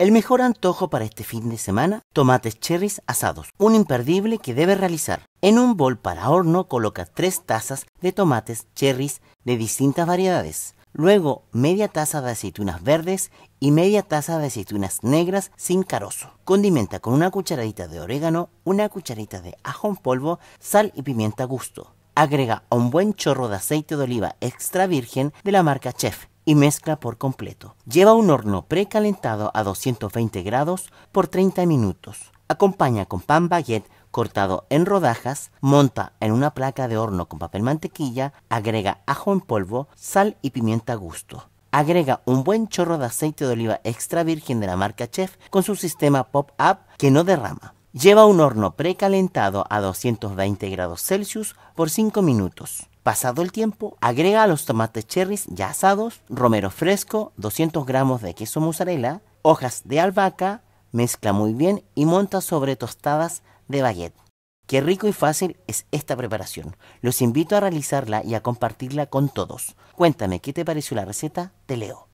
El mejor antojo para este fin de semana, tomates cherries asados, un imperdible que debe realizar. En un bol para horno coloca 3 tazas de tomates cherries de distintas variedades, luego media taza de aceitunas verdes y media taza de aceitunas negras sin carozo. Condimenta con una cucharadita de orégano, una cucharadita de ajo en polvo, sal y pimienta a gusto. Agrega un buen chorro de aceite de oliva extra virgen de la marca Chef y mezcla por completo. Lleva un horno precalentado a 220 grados por 30 minutos. Acompaña con pan baguette cortado en rodajas, monta en una placa de horno con papel mantequilla, agrega ajo en polvo, sal y pimienta a gusto. Agrega un buen chorro de aceite de oliva extra virgen de la marca Chef con su sistema pop-up que no derrama. Lleva un horno precalentado a 220 grados Celsius por 5 minutos. Pasado el tiempo, agrega los tomates cherries ya asados, romero fresco, 200 gramos de queso mozzarella, hojas de albahaca, mezcla muy bien y monta sobre tostadas de baguette. Qué rico y fácil es esta preparación. Los invito a realizarla y a compartirla con todos. Cuéntame qué te pareció la receta, te leo.